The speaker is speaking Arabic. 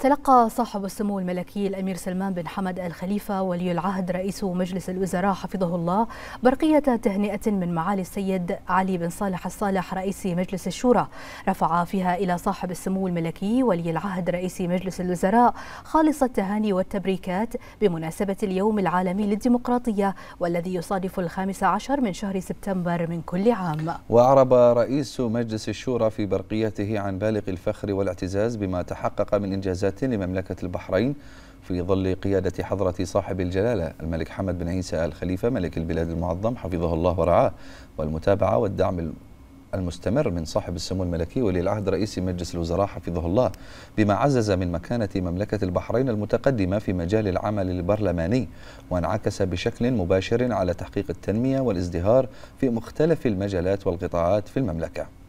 تلقى صاحب السمو الملكي الأمير سلمان بن حمد الخليفة ولي العهد رئيس مجلس الوزراء حفظه الله برقية تهنئة من معالي السيد علي بن صالح الصالح رئيس مجلس الشورى رفع فيها إلى صاحب السمو الملكي ولي العهد رئيس مجلس الوزراء خالص التهاني والتبريكات بمناسبة اليوم العالمي للديمقراطية والذي يصادف الخامس عشر من شهر سبتمبر من كل عام وأعرب رئيس مجلس الشورى في برقيته عن بالغ الفخر والاعتزاز بما تحقق من إنجازات مميزات لمملكة البحرين في ظل قيادة حضرة صاحب الجلالة الملك حمد بن عيسى آل خليفة ملك البلاد المعظم حفظه الله ورعاه والمتابعة والدعم المستمر من صاحب السمو الملكي ولي العهد رئيس مجلس الوزراء حفظه الله بما عزز من مكانة مملكة البحرين المتقدمة في مجال العمل البرلماني وانعكس بشكل مباشر على تحقيق التنمية والازدهار في مختلف المجالات والقطاعات في المملكة